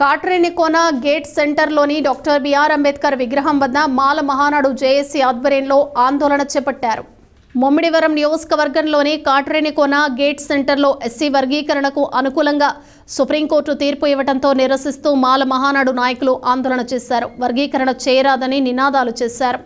Katrenikona gate సెంటర్లోని doctor BR Ambedkar విగ్రహం వద్ద మాల మహానాడు జేఏసీ ఆధ్వర్యంలో ఆందోళన చేపట్టారు ముమ్మిడివరం నియోజకవర్గంలోని కాట్రేనికోన గేట్ సెంటర్లో ఎస్సీ వర్గీకరణకు అనుకూలంగా సుప్రీంకోర్టు తీర్పు ఇవ్వడంతో నిరసిస్తూ మాల మహానాడు నాయకులు ఆందోళన చేశారు వర్గీకరణ చేయరాదని నినాదాలు చేశారు